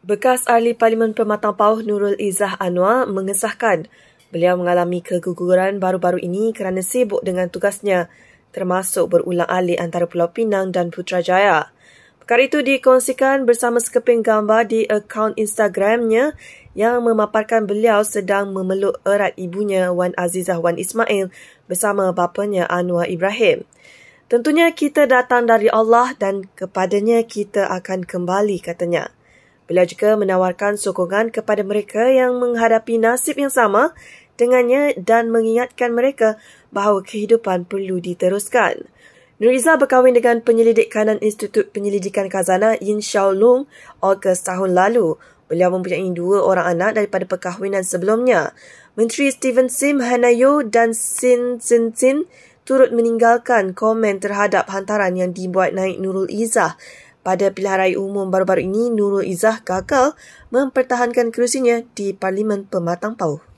Bekas Ahli Parlimen Pematang Pauh Nurul Izzah Anwar mengesahkan beliau mengalami keguguran baru-baru ini kerana sibuk dengan tugasnya termasuk berulang alih antara Pulau Pinang dan Putrajaya. Perkara itu dikongsikan bersama sekeping gambar di akaun Instagramnya yang memaparkan beliau sedang memeluk erat ibunya Wan Azizah Wan Ismail bersama bapanya Anwar Ibrahim. Tentunya kita datang dari Allah dan kepadanya kita akan kembali katanya beliau juga menawarkan sokongan kepada mereka yang menghadapi nasib yang sama dengannya dan mengingatkan mereka bahawa kehidupan perlu diteruskan. Nuriza berkahwin dengan penyelidik kanan Institut Penyelidikan Kazana Yin Xiao Long Ogos tahun lalu. Beliau mempunyai dua orang anak daripada perkahwinan sebelumnya. Menteri Steven Sim Hanayo dan Sin Sin Sin turut meninggalkan komen terhadap hantaran yang dibuat naik Nurul Izzah pada pilihan raya umum baru-baru ini, Nurul Izzah gagal mempertahankan kerusinya di Parlimen Pematang Pauh.